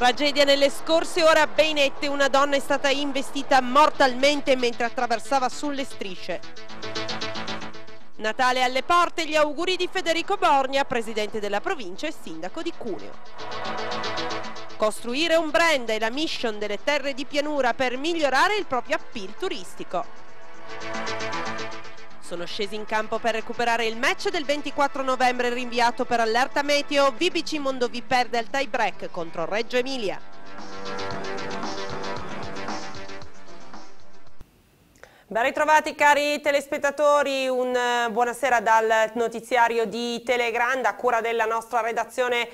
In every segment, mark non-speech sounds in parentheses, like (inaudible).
Tragedia nelle scorse ore a Beinette, una donna è stata investita mortalmente mentre attraversava sulle strisce. Natale alle porte, gli auguri di Federico Borgna, presidente della provincia e sindaco di Cuneo. Costruire un brand è la mission delle terre di pianura per migliorare il proprio appeal turistico. Sono scesi in campo per recuperare il match del 24 novembre rinviato per allerta meteo. VBC Mondovi perde al tie break contro Reggio Emilia. Ben ritrovati cari telespettatori, un eh, buonasera dal notiziario di Telegranda, cura della nostra redazione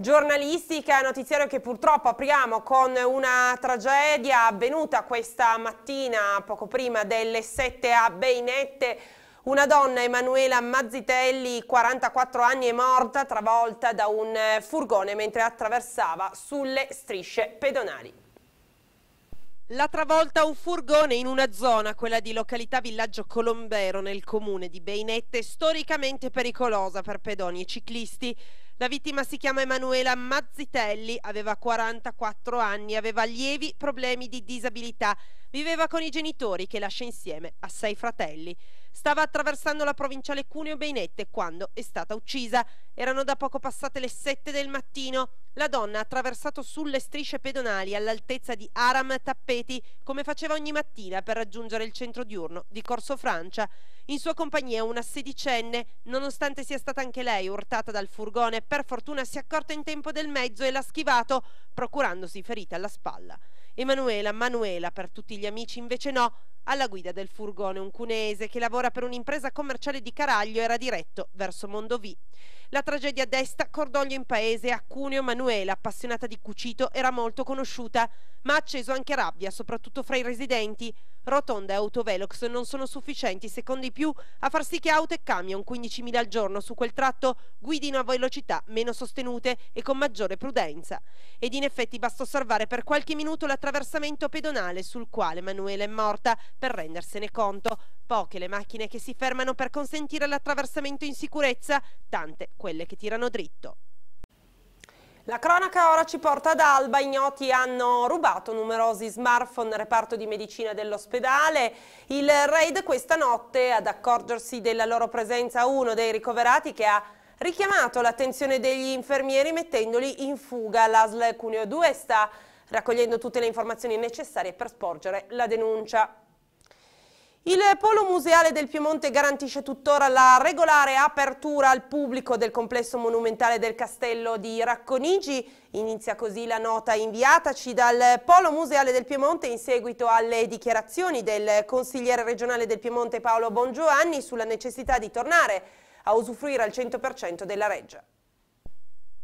giornalistica, notiziario che purtroppo apriamo con una tragedia avvenuta questa mattina poco prima delle 7 a Beinette. Una donna, Emanuela Mazzitelli, 44 anni, è morta travolta da un furgone mentre attraversava sulle strisce pedonali. La travolta un furgone in una zona, quella di località Villaggio Colombero nel comune di Beinette, storicamente pericolosa per pedoni e ciclisti. La vittima si chiama Emanuela Mazzitelli, aveva 44 anni, aveva lievi problemi di disabilità, viveva con i genitori che lascia insieme a sei fratelli. Stava attraversando la provinciale Cuneo Beinette quando è stata uccisa. Erano da poco passate le 7 del mattino. La donna ha attraversato sulle strisce pedonali all'altezza di Aram Tappeti come faceva ogni mattina per raggiungere il centro diurno di Corso Francia. In sua compagnia una sedicenne, nonostante sia stata anche lei urtata dal furgone, per fortuna si è accorta in tempo del mezzo e l'ha schivato, procurandosi ferita alla spalla. Emanuela, Manuela per tutti gli amici invece no, alla guida del furgone un cunese che lavora per un'impresa commerciale di Caraglio era diretto verso Mondovì. La tragedia desta cordoglio in paese a Cuneo Manuela, appassionata di cucito, era molto conosciuta, ma ha acceso anche rabbia, soprattutto fra i residenti. Rotonda e autovelox non sono sufficienti, secondo i più, a far sì che auto e camion 15.000 al giorno su quel tratto guidino a velocità meno sostenute e con maggiore prudenza. Ed in effetti basta osservare per qualche minuto l'attraversamento pedonale sul quale Manuela è morta, per rendersene conto. Poche le macchine che si fermano per consentire l'attraversamento in sicurezza, tante quelle che tirano dritto. La cronaca ora ci porta ad Alba, ignoti hanno rubato numerosi smartphone reparto di medicina dell'ospedale. Il raid questa notte, ad accorgersi della loro presenza uno dei ricoverati che ha richiamato l'attenzione degli infermieri mettendoli in fuga. L'ASL Cuneo 2 sta raccogliendo tutte le informazioni necessarie per sporgere la denuncia. Il Polo Museale del Piemonte garantisce tuttora la regolare apertura al pubblico del complesso monumentale del castello di Racconigi. Inizia così la nota inviataci dal Polo Museale del Piemonte in seguito alle dichiarazioni del consigliere regionale del Piemonte Paolo Bongiovanni sulla necessità di tornare a usufruire al 100% della reggia.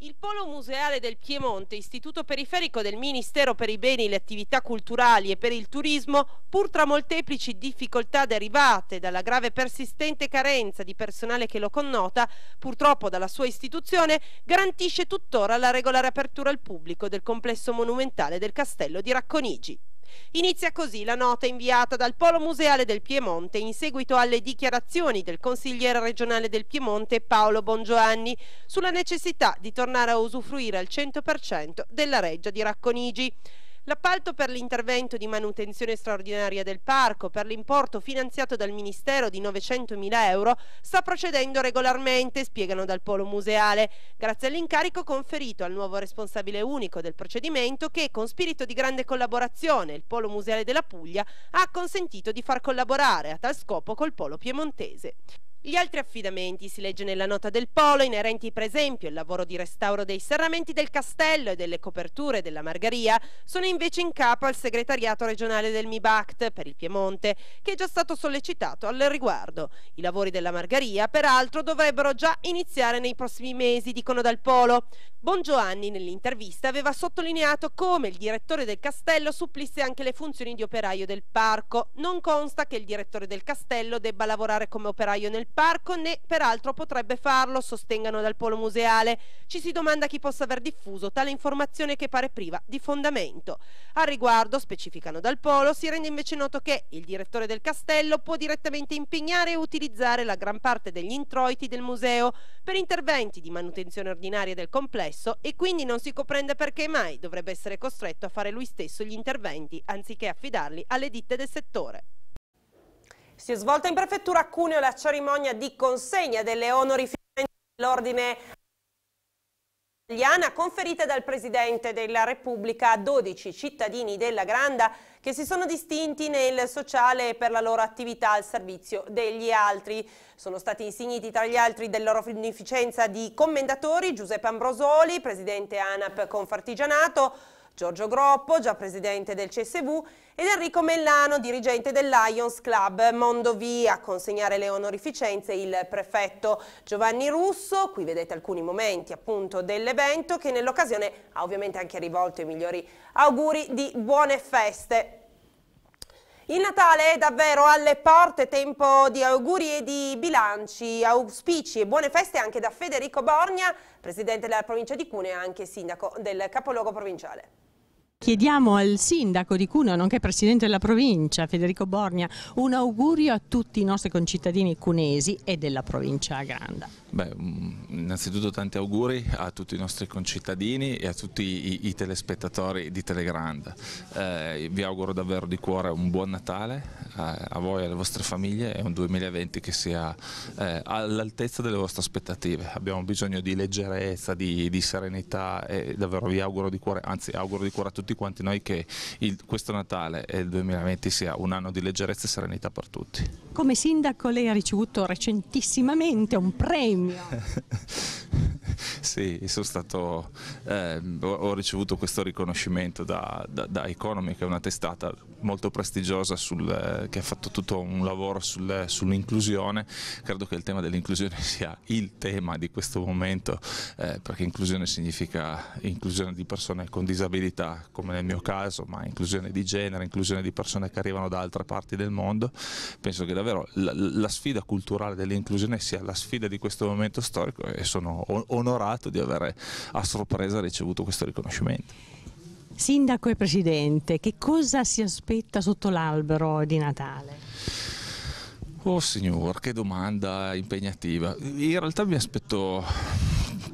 Il Polo Museale del Piemonte, istituto periferico del Ministero per i beni, le attività culturali e per il turismo, pur tra molteplici difficoltà derivate dalla grave persistente carenza di personale che lo connota, purtroppo dalla sua istituzione, garantisce tuttora la regolare apertura al pubblico del complesso monumentale del castello di Racconigi. Inizia così la nota inviata dal Polo Museale del Piemonte in seguito alle dichiarazioni del consigliere regionale del Piemonte Paolo Bongiovanni sulla necessità di tornare a usufruire al 100% della reggia di Racconigi. L'appalto per l'intervento di manutenzione straordinaria del parco per l'importo finanziato dal Ministero di 900.000 euro sta procedendo regolarmente, spiegano dal Polo Museale, grazie all'incarico conferito al nuovo responsabile unico del procedimento che con spirito di grande collaborazione il Polo Museale della Puglia ha consentito di far collaborare a tal scopo col Polo Piemontese. Gli altri affidamenti, si legge nella nota del Polo, inerenti per esempio al lavoro di restauro dei serramenti del castello e delle coperture della Margaria, sono invece in capo al segretariato regionale del MIBACT per il Piemonte, che è già stato sollecitato al riguardo. I lavori della Margaria, peraltro, dovrebbero già iniziare nei prossimi mesi, dicono dal Polo. Bongiovanni nell'intervista aveva sottolineato come il direttore del castello supplisse anche le funzioni di operaio del parco. Non consta che il direttore del castello debba lavorare come operaio nel parco né peraltro potrebbe farlo, sostengano dal polo museale. Ci si domanda chi possa aver diffuso tale informazione che pare priva di fondamento. Al riguardo, specificano dal polo, si rende invece noto che il direttore del castello può direttamente impegnare e utilizzare la gran parte degli introiti del museo per interventi di manutenzione ordinaria del complesso stesso e quindi non si comprende perché mai dovrebbe essere costretto a fare lui stesso gli interventi anziché affidarli alle ditte del settore. Si è svolta in prefettura a Cuneo la cerimonia di consegna delle onorifiche dell'ordine italiana conferita dal Presidente della Repubblica a 12 cittadini della Granda che si sono distinti nel sociale per la loro attività al servizio degli altri. Sono stati insigniti tra gli altri della loro beneficenza di commendatori Giuseppe Ambrosoli, Presidente ANAP Confartigianato, Giorgio Groppo, già presidente del CSV, ed Enrico Mellano, dirigente del Lions Club Mondovì, a consegnare le onorificenze il prefetto Giovanni Russo. Qui vedete alcuni momenti appunto dell'evento che nell'occasione ha ovviamente anche rivolto i migliori auguri di buone feste. Il Natale è davvero alle porte, tempo di auguri e di bilanci, auspici e buone feste anche da Federico Borgna, presidente della provincia di Cuneo e anche sindaco del capoluogo provinciale. Chiediamo al sindaco di Cuneo, nonché presidente della provincia, Federico Borgna, un augurio a tutti i nostri concittadini cunesi e della provincia Granda. Beh, mm, innanzitutto tanti auguri a tutti i nostri concittadini e a tutti i, i telespettatori di Telegrand. Eh, vi auguro davvero di cuore un buon Natale eh, a voi e alle vostre famiglie e un 2020 che sia eh, all'altezza delle vostre aspettative. Abbiamo bisogno di leggerezza, di, di, serenità e davvero vi auguro di cuore, anzi auguro di cuore a tutti quanti noi che il, questo Natale e il 2020 sia un anno di leggerezza e serenità per tutti. Come sindaco lei ha ricevuto recentissimamente un premio (laughs) sì, stato, eh, ho ricevuto questo riconoscimento da, da, da, Economy, che è una testata molto prestigiosa sul, eh, che ha fatto tutto un lavoro sul, sull'inclusione. Credo che il tema dell'inclusione (laughs) sia il tema di questo momento, eh, perché inclusione significa inclusione di persone con disabilità, come nel mio caso, ma inclusione di genere, inclusione di persone che arrivano da altre parti del mondo. Penso che davvero la, la sfida culturale dell'inclusione sia la sfida di questo momento momento storico e sono onorato di avere a sorpresa ricevuto questo riconoscimento. Sindaco e Presidente, che cosa si aspetta sotto l'albero di Natale? Oh signor, che domanda impegnativa. In realtà mi aspetto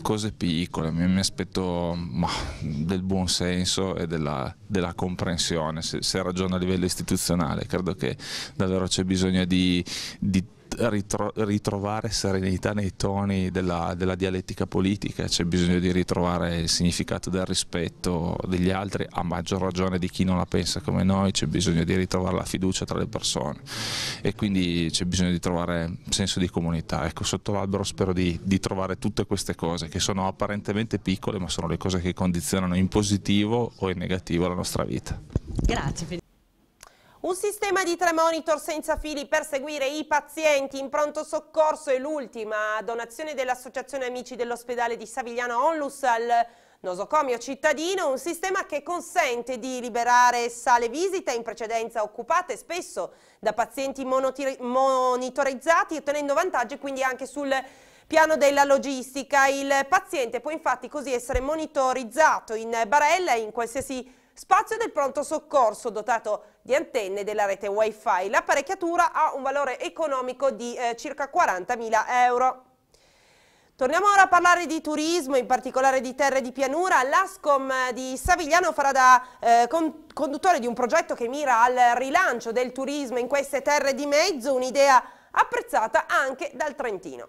cose piccole, mi, aspetto ma, del buon senso e della, della comprensione, se, se, ragiono a livello istituzionale. Credo che davvero c'è bisogno di, di ritro ritrovare serenità nei toni della, della dialettica politica, c'è bisogno di ritrovare il significato del rispetto degli altri, a maggior ragione di chi non la pensa come noi, c'è bisogno di ritrovare la fiducia tra le persone e quindi c'è bisogno di trovare senso di comunità. Ecco, sotto l'albero spero di, di trovare tutte queste cose che sono apparentemente piccole ma sono le cose che condizionano in positivo o in negativo la nostra vita. Grazie Federico. Un sistema di tre monitor senza fili per seguire i pazienti in pronto soccorso è l'ultima donazione dell'Associazione Amici dell'Ospedale di Savigliano Onlus al nosocomio cittadino, un sistema che consente di liberare sale visita in precedenza occupate spesso da pazienti monitorizzati ottenendo vantaggi quindi anche sul piano della logistica. Il paziente può infatti così essere monitorizzato in barella in qualsiasi Spazio del pronto soccorso dotato di antenne della rete wifi. L'apparecchiatura ha un valore economico di eh, circa 40.000 euro. Torniamo ora a parlare di turismo, in particolare di terre di pianura. L'ASCOM eh, di Savigliano farà da eh, con, conduttore di un progetto che mira al rilancio del turismo in queste terre di mezzo, un'idea apprezzata anche dal Trentino.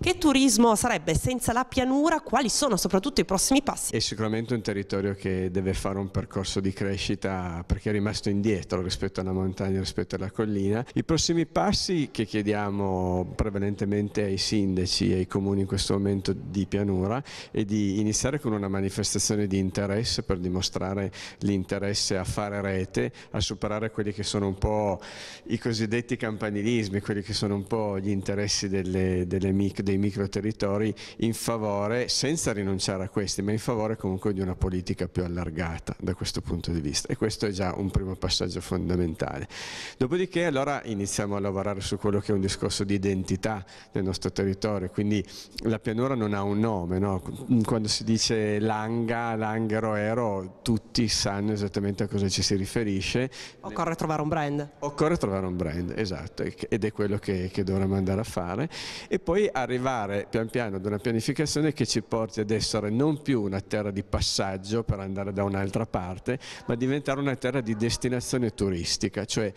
Che turismo sarebbe senza la pianura? Quali sono soprattutto i prossimi passi? È sicuramente un territorio che deve fare un percorso di crescita perché è rimasto indietro rispetto alla montagna, rispetto alla collina. I prossimi passi che chiediamo prevalentemente ai sindaci e ai comuni in questo momento di pianura è di iniziare con una manifestazione di interesse per dimostrare l'interesse a fare rete, a superare quelli che sono un po' i cosiddetti campanilismi, quelli che sono un po' gli interessi delle, delle MIC dei microterritori in favore, senza rinunciare a questi, ma in favore comunque di una politica più allargata da questo punto di vista. E questo è già un primo passaggio fondamentale. Dopodiché allora iniziamo a lavorare su quello che è un discorso di identità del nostro territorio, quindi la pianura non ha un nome, no? quando si dice Langa, Langhero, Ero, tutti sanno esattamente a cosa ci si riferisce. Occorre trovare un brand. Occorre trovare un brand, esatto, ed è quello che, che dovremmo andare a fare. E poi arriviamo arrivare pian piano ad una pianificazione che ci porti ad essere non più una terra di passaggio per andare da un'altra parte, ma diventare una terra di destinazione turistica, cioè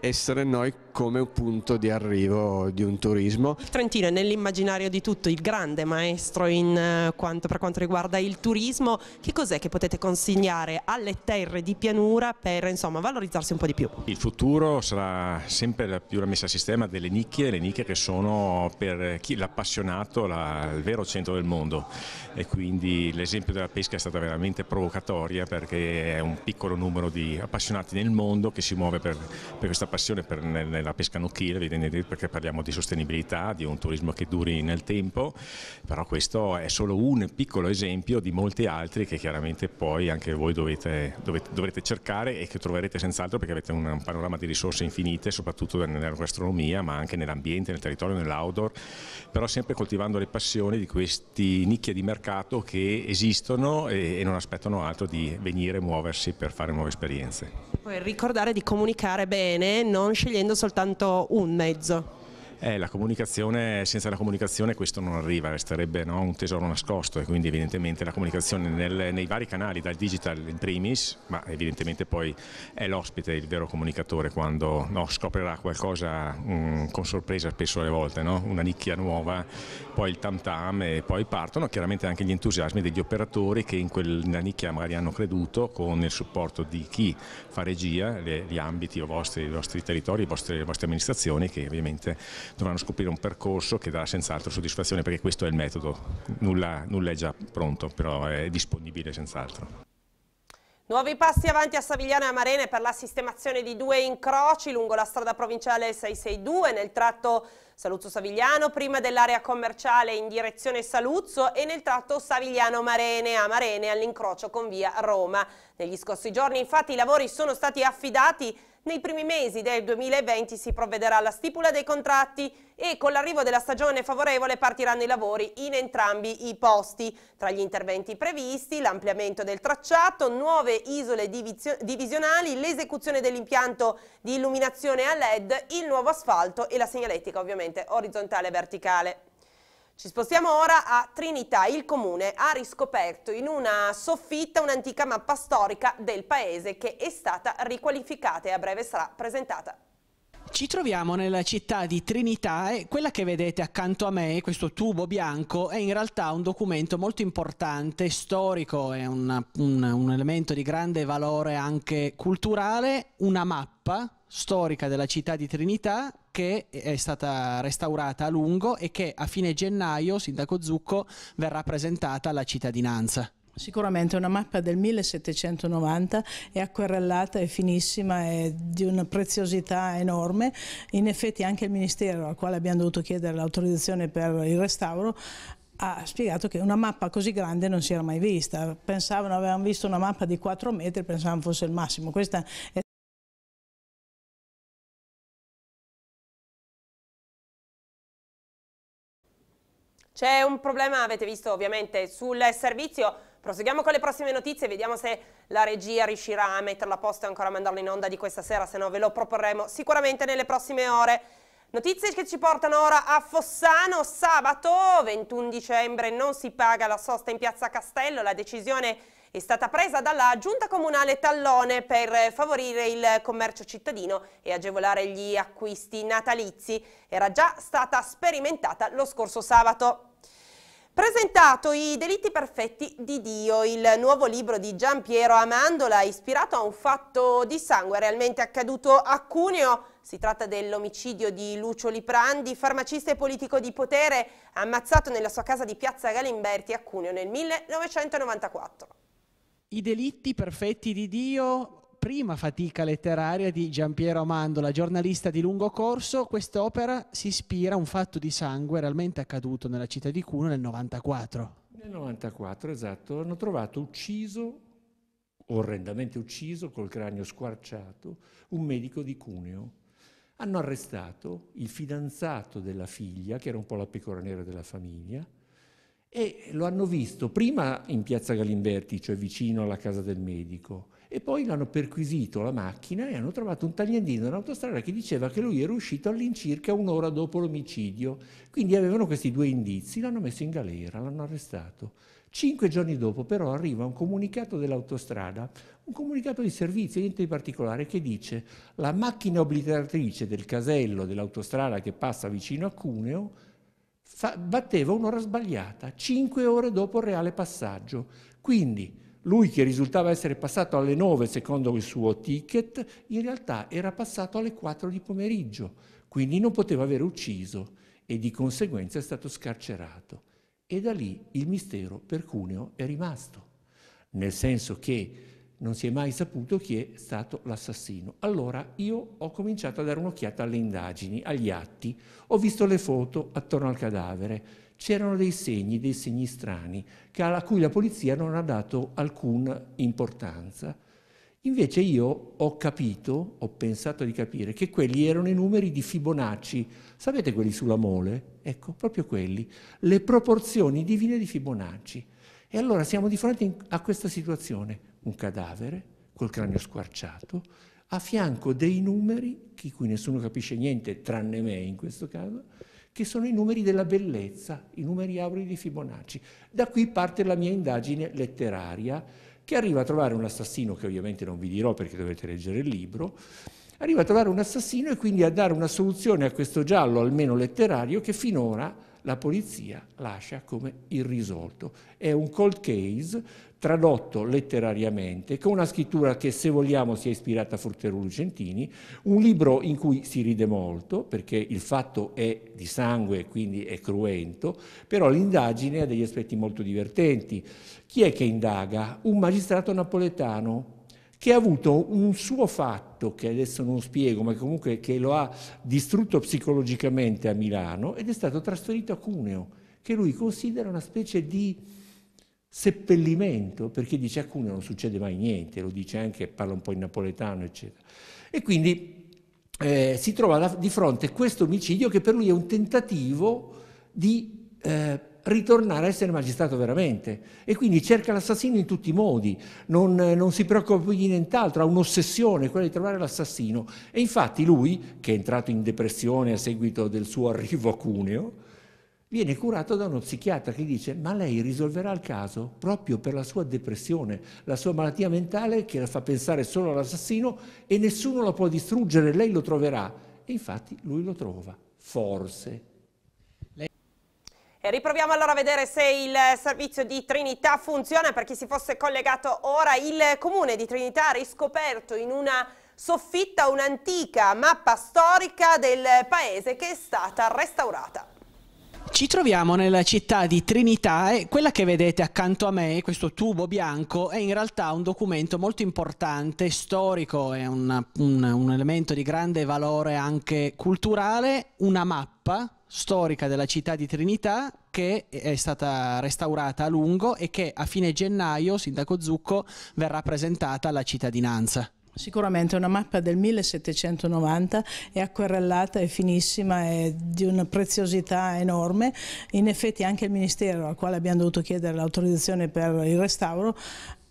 essere noi come un punto di arrivo di un turismo. Il Trentino è nell'immaginario di tutto il grande maestro in, eh, quanto, per quanto riguarda il turismo, che cos'è che potete consigliare alle terre di pianura per insomma, valorizzarsi un po' di più? Il futuro sarà sempre più la messa a sistema delle nicchie, le nicchie che sono per chi l'appassionato la, il vero centro del mondo e quindi l'esempio della pesca è stata veramente provocatoria perché è un piccolo numero di appassionati nel mondo che si muove per, per questa passione per, nella pesca nocchile, evidentemente perché parliamo di sostenibilità, di un turismo che duri nel tempo, però questo è solo un piccolo esempio di molti altri che chiaramente poi anche voi dovete, dovete, dovrete cercare e che troverete senz'altro perché avete un, un panorama di risorse infinite, soprattutto nella gastronomia, ma anche nell'ambiente, nel territorio, nell'outdoor, però sempre coltivando le passioni di questi nicchie di mercato che esistono e, e non aspettano altro di venire e muoversi per fare nuove esperienze. Poi ricordare di comunicare bene, non scegliendo soltanto un mezzo. Eh, la comunicazione, senza la comunicazione questo non arriva, resterebbe no, un tesoro nascosto e quindi evidentemente la comunicazione nel, nei vari canali, dal digital in primis, ma evidentemente poi è l'ospite il vero comunicatore quando no, scoprirà qualcosa mh, mm, con sorpresa spesso alle volte, no? una nicchia nuova, poi il tam tam e poi partono chiaramente anche gli entusiasmi degli operatori che in quella nicchia magari hanno creduto con il supporto di chi fa regia, le, gli ambiti o vostri, i vostri territori, le vostre, le vostre amministrazioni che ovviamente dovranno scoprire un percorso che darà senz'altro soddisfazione perché questo è il metodo, nulla, nulla è già pronto, però è disponibile senz'altro. Nuovi passi avanti a Savigliano e a Marene per la sistemazione di due incroci lungo la strada provinciale 662 nel tratto Saluzzo-Savigliano, prima dell'area commerciale in direzione Saluzzo e nel tratto Savigliano-Marene, Amarene all'incrocio con via Roma. Negli scorsi giorni infatti i lavori sono stati affidati nei primi mesi del 2020 si provvederà alla stipula dei contratti e con l'arrivo della stagione favorevole partiranno i lavori in entrambi i posti. Tra gli interventi previsti l'ampliamento del tracciato, nuove isole divisionali, l'esecuzione dell'impianto di illuminazione a LED, il nuovo asfalto e la segnaletica ovviamente orizzontale e verticale. Ci spostiamo ora a Trinità. Il comune ha riscoperto in una soffitta un'antica mappa storica del paese che è stata riqualificata e a breve sarà presentata ci troviamo nella città di Trinità e quella che vedete accanto a me, questo tubo bianco, è in realtà un documento molto importante, storico, è un, un, un elemento di grande valore anche culturale, una mappa storica della città di Trinità che è stata restaurata a lungo e che a fine gennaio, Sindaco Zucco, verrà presentata alla cittadinanza. Sicuramente una mappa del 1790 è acquerellata, è finissima, è di una preziosità enorme. In effetti anche il Ministero, al quale abbiamo dovuto chiedere l'autorizzazione per il restauro, ha spiegato che una mappa così grande non si era mai vista. Pensavano, avevano visto una mappa di 4 metri, pensavano fosse il massimo. Questa è C'è un problema, avete visto ovviamente, sul servizio. Proseguiamo con le prossime notizie, vediamo se la regia riuscirà a metterla a posto e ancora a mandarlo in onda di questa sera, se no ve lo proporremo sicuramente nelle prossime ore. Notizie che ci portano ora a Fossano, sabato 21 dicembre non si paga la sosta in piazza Castello, la decisione è è stata presa dalla Giunta Comunale Tallone per favorire il commercio cittadino e agevolare gli acquisti natalizi. Era già stata sperimentata lo scorso sabato. Presentato I delitti perfetti di Dio, il nuovo libro di Gian Piero Amandola, ispirato a un fatto di sangue realmente accaduto a Cuneo. Si tratta dell'omicidio di Lucio Liprandi, farmacista e politico di potere, ammazzato nella sua casa di Piazza Galimberti a Cuneo nel 1994. I delitti perfetti di Dio, prima fatica letteraria di Giampiero Amandola, giornalista di lungo corso, quest'opera si ispira a un fatto di sangue realmente accaduto nella città di Cuno nel 94. Nel 94, esatto, hanno trovato ucciso, orrendamente ucciso, col cranio squarciato, un medico di Cuneo. Hanno arrestato il fidanzato della figlia, che era un po' la pecora nera della famiglia, e lo hanno visto prima in piazza Galimberti, cioè vicino alla casa del medico, e poi l'hanno perquisito la macchina e hanno trovato un tagliandino in autostrada che diceva che lui era uscito all'incirca un'ora dopo l'omicidio. Quindi avevano questi due indizi, l'hanno messo in galera, l'hanno arrestato. Cinque giorni dopo però arriva un comunicato dell'autostrada, un comunicato di servizio, niente di particolare, che dice la macchina obliteratrice del casello dell'autostrada che passa vicino a Cuneo batteva un'ora sbagliata, cinque ore dopo il reale passaggio. Quindi lui che risultava essere passato alle 9 secondo il suo ticket, in realtà era passato alle 4 di pomeriggio, quindi non poteva avere ucciso e di conseguenza è stato scarcerato. E da lì il mistero per Cuneo è rimasto, nel senso che non si è mai saputo chi è stato l'assassino. Allora io ho cominciato a dare un'occhiata alle indagini, agli atti, ho visto le foto attorno al cadavere, c'erano dei segni, dei segni strani, a cui la polizia non ha dato alcuna importanza. Invece io ho capito, ho pensato di capire, che quelli erano i numeri di Fibonacci. Sapete quelli sulla mole? Ecco, proprio quelli. Le proporzioni divine di Fibonacci. E allora siamo di fronte a questa situazione un cadavere col cranio squarciato, a fianco dei numeri, di cui nessuno capisce niente tranne me in questo caso, che sono i numeri della bellezza, i numeri aurei di Fibonacci. Da qui parte la mia indagine letteraria, che arriva a trovare un assassino, che ovviamente non vi dirò perché dovete leggere il libro, arriva a trovare un assassino e quindi a dare una soluzione a questo giallo, almeno letterario, che finora la polizia lascia come irrisolto. È un cold case tradotto letterariamente, con una scrittura che se vogliamo sia ispirata a Forterulo Lucentini, un libro in cui si ride molto, perché il fatto è di sangue, quindi è cruento, però l'indagine ha degli aspetti molto divertenti. Chi è che indaga? Un magistrato napoletano che ha avuto un suo fatto, che adesso non spiego, ma comunque che lo ha distrutto psicologicamente a Milano ed è stato trasferito a Cuneo, che lui considera una specie di seppellimento, perché dice a Cuneo non succede mai niente, lo dice anche, parla un po' in napoletano, eccetera. E quindi eh, si trova di fronte a questo omicidio che per lui è un tentativo di eh, ritornare a essere magistrato veramente e quindi cerca l'assassino in tutti i modi, non, non si preoccupa più di nient'altro, ha un'ossessione, quella di trovare l'assassino e infatti lui, che è entrato in depressione a seguito del suo arrivo a Cuneo, viene curato da uno psichiatra che dice ma lei risolverà il caso proprio per la sua depressione, la sua malattia mentale che la fa pensare solo all'assassino e nessuno la può distruggere, lei lo troverà. E infatti lui lo trova, forse. E riproviamo allora a vedere se il servizio di Trinità funziona. Per chi si fosse collegato ora, il comune di Trinità ha riscoperto in una soffitta un'antica mappa storica del paese che è stata restaurata. Ci troviamo nella città di Trinità e quella che vedete accanto a me, questo tubo bianco, è in realtà un documento molto importante, storico, è un, un, un elemento di grande valore anche culturale, una mappa storica della città di Trinità che è stata restaurata a lungo e che a fine gennaio, Sindaco Zucco, verrà presentata alla cittadinanza. Sicuramente una mappa del 1790 è acquerellata è finissima, è di una preziosità enorme. In effetti anche il Ministero, al quale abbiamo dovuto chiedere l'autorizzazione per il restauro,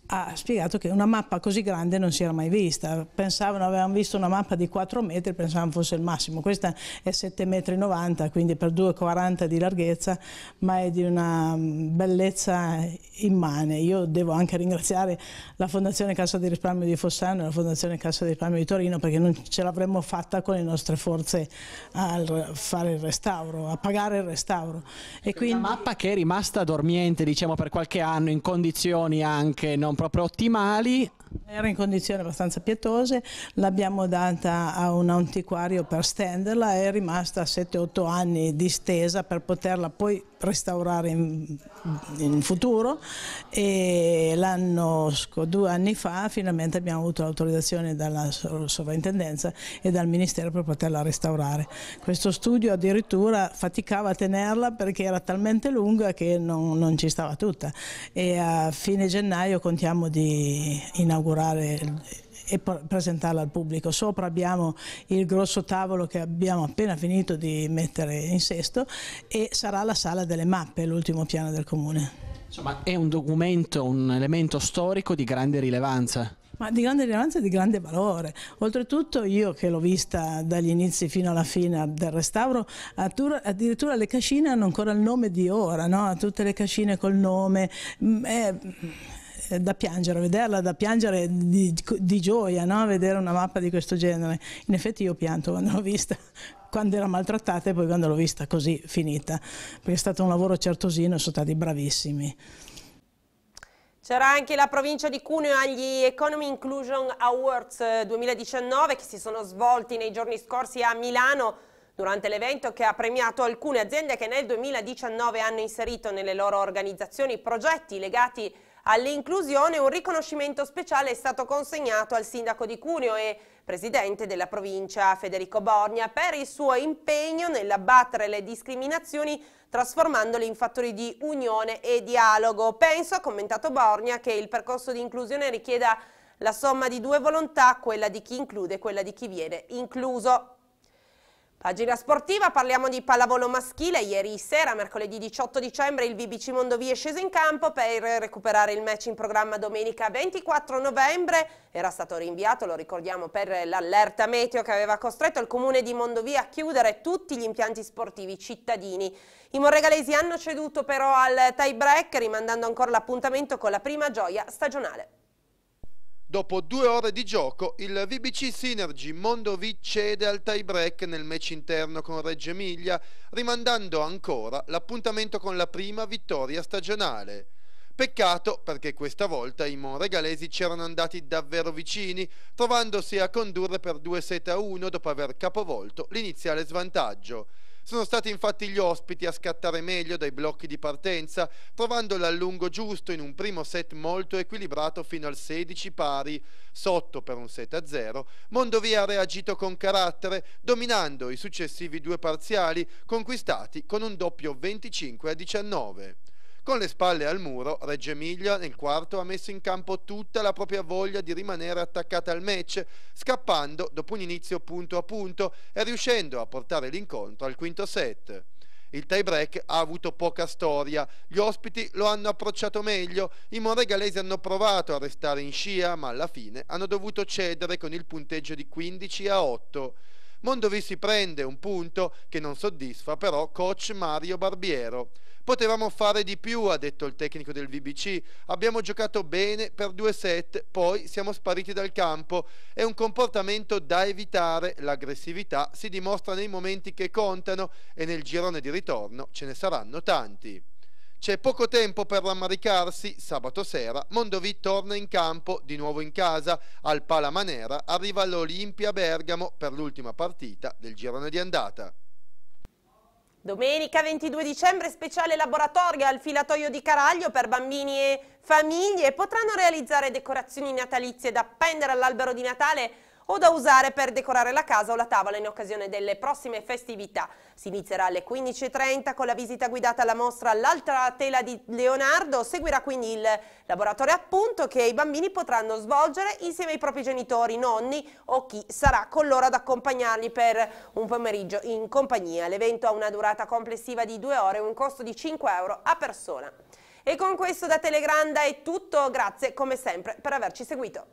ha spiegato che una mappa così grande non si era mai vista, pensavano, avevano visto una mappa di 4 metri, pensavano fosse il massimo, questa è 7,90 m, quindi per 2,40 m di larghezza, ma è di una mm, bellezza immane. Io devo anche ringraziare la Fondazione Cassa di Risparmio di Fossano e la Fondazione Cassa di Risparmio di Torino perché non ce l'avremmo fatta con le nostre forze a fare il restauro, a pagare il restauro. E quindi... Una mappa che è rimasta dormiente diciamo, per qualche anno in condizioni anche non proprio ottimali era in condizioni abbastanza pietose, l'abbiamo data a un antiquario per stenderla, è rimasta 7-8 anni distesa per poterla poi restaurare in, in futuro e l'anno, due anni fa finalmente abbiamo avuto l'autorizzazione dalla sovrintendenza e dal Ministero per poterla restaurare. Questo studio addirittura faticava a tenerla perché era talmente lunga che non, non ci stava tutta e a fine gennaio contiamo di inaugurare inaugurare e presentarla al pubblico. Sopra abbiamo il grosso tavolo che abbiamo appena finito di mettere in sesto e sarà la sala delle mappe, l'ultimo piano del comune. Insomma è un documento, un elemento storico di grande rilevanza. Ma di grande rilevanza e di grande valore. Oltretutto io che l'ho vista dagli inizi fino alla fine del restauro, addirittura le cascine hanno ancora il nome di ora, no? tutte le cascine col nome. Mm, è da piangere, vederla da piangere di, di gioia, no? vedere una mappa di questo genere. In effetti io pianto quando l'ho vista, quando era maltrattata e poi quando l'ho vista così finita, perché è stato un lavoro certosino e sono stati bravissimi. C'era anche la provincia di Cuneo agli Economy Inclusion Awards 2019 eh, che si sono svolti nei giorni scorsi a Milano durante l'evento che ha premiato alcune aziende che nel 2019 hanno inserito nelle loro organizzazioni progetti legati a all'inclusione, un riconoscimento speciale è stato consegnato al sindaco di Cuneo e presidente della provincia Federico Borgna per il suo impegno nell'abbattere le discriminazioni trasformandoli in fattori di unione e dialogo. Penso, ha commentato Borgna, che il percorso di inclusione richieda la somma di due volontà, quella di chi include e quella di chi viene incluso. Pagina sportiva, parliamo di pallavolo maschile. Ieri sera, mercoledì 18 dicembre, il VBC Mondovì è sceso in campo per recuperare il match in programma domenica 24 novembre. Era stato rinviato, lo ricordiamo, per l'allerta meteo che aveva costretto il comune di Mondovì a chiudere tutti gli impianti sportivi cittadini. I morregalesi hanno ceduto però al tie break, rimandando ancora l'appuntamento con la prima gioia stagionale. Dopo due ore di gioco, il VBC Synergy Mondovi cede al tie-break nel match interno con Reggio Emilia, rimandando ancora l'appuntamento con la prima vittoria stagionale. Peccato perché questa volta i monregalesi c'erano andati davvero vicini, trovandosi a condurre per 2 7 1 dopo aver capovolto l'iniziale svantaggio. Sono stati infatti gli ospiti a scattare meglio dai blocchi di partenza, trovando l'allungo giusto in un primo set molto equilibrato fino al 16 pari, sotto per un set a zero. Mondovia ha reagito con carattere, dominando i successivi due parziali, conquistati con un doppio 25 a 19. Con le spalle al muro, Reggio Emilia nel quarto ha messo in campo tutta la propria voglia di rimanere attaccata al match, scappando dopo un inizio punto a punto e riuscendo a portare l'incontro al quinto set. Il tie-break ha avuto poca storia, gli ospiti lo hanno approcciato meglio, i monegalesi hanno provato a restare in scia, ma alla fine hanno dovuto cedere con il punteggio di 15 a 8. Mondovisi prende un punto che non soddisfa però coach Mario Barbiero. Potevamo fare di più, ha detto il tecnico del VBC. Abbiamo giocato bene per due set, poi siamo spariti dal campo. È un comportamento da evitare. L'aggressività si dimostra nei momenti che contano e nel girone di ritorno ce ne saranno tanti. C'è poco tempo per rammaricarsi, sabato sera Mondovi torna in campo, di nuovo in casa, al Palamanera arriva l'Olimpia Bergamo per l'ultima partita del girone di andata. Domenica 22 dicembre speciale laboratorio al filatoio di Caraglio per bambini e famiglie potranno realizzare decorazioni natalizie da appendere all'albero di Natale o da usare per decorare la casa o la tavola in occasione delle prossime festività. Si inizierà alle 15.30 con la visita guidata alla mostra all'altra tela di Leonardo, seguirà quindi il laboratorio appunto che i bambini potranno svolgere insieme ai propri genitori, nonni o chi sarà con loro ad accompagnarli per un pomeriggio in compagnia. L'evento ha una durata complessiva di due ore e un costo di 5 euro a persona. E con questo da Telegranda è tutto, grazie come sempre per averci seguito.